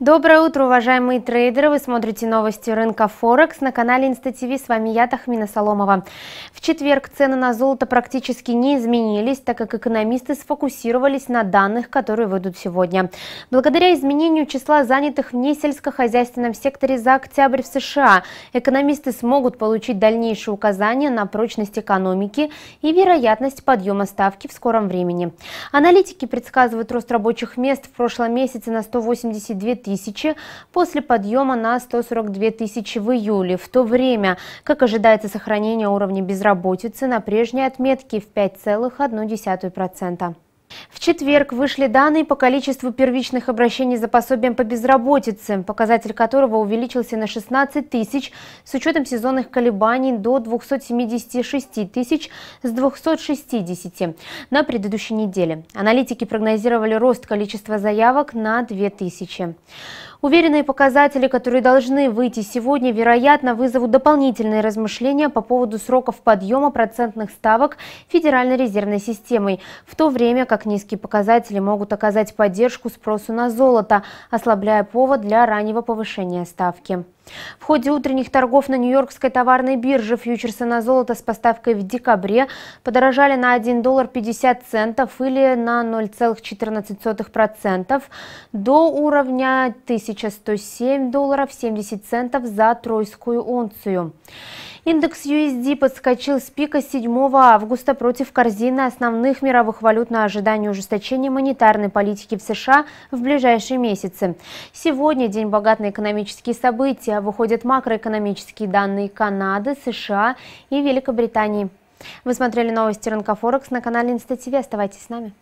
Доброе утро, уважаемые трейдеры! Вы смотрите новости рынка Форекс на канале ИнстаТВ. С вами я, Тахмина Соломова. В четверг цены на золото практически не изменились, так как экономисты сфокусировались на данных, которые выйдут сегодня. Благодаря изменению числа занятых в несельскохозяйственном секторе за октябрь в США, экономисты смогут получить дальнейшие указания на прочность экономики и вероятность подъема ставки в скором времени. Аналитики предсказывают рост рабочих мест в прошлом месяце на 182 тысячи тысячи после подъема на 142 тысячи в июле, в то время как ожидается сохранение уровня безработицы на прежней отметке в 5,1%. В четверг вышли данные по количеству первичных обращений за пособием по безработице, показатель которого увеличился на 16 тысяч с учетом сезонных колебаний до 276 тысяч с 260 на предыдущей неделе. Аналитики прогнозировали рост количества заявок на 2 тысячи. Уверенные показатели, которые должны выйти сегодня, вероятно, вызовут дополнительные размышления по поводу сроков подъема процентных ставок Федеральной резервной системой, в то время как низкие показатели могут оказать поддержку спросу на золото, ослабляя повод для раннего повышения ставки. В ходе утренних торгов на Нью-Йоркской товарной бирже фьючерсы на золото с поставкой в декабре подорожали на 1 доллар 50 центов или на 0,14% до уровня 1107 долларов 70 центов за тройскую унцию. Индекс USD подскочил с пика 7 августа против корзины основных мировых валют на ожидание ужесточения монетарной политики в США в ближайшие месяцы. Сегодня день богат на экономические события выходят макроэкономические данные Канады, США и Великобритании. Вы смотрели новости Рынка Форекс на канале Инстативе. Оставайтесь с нами.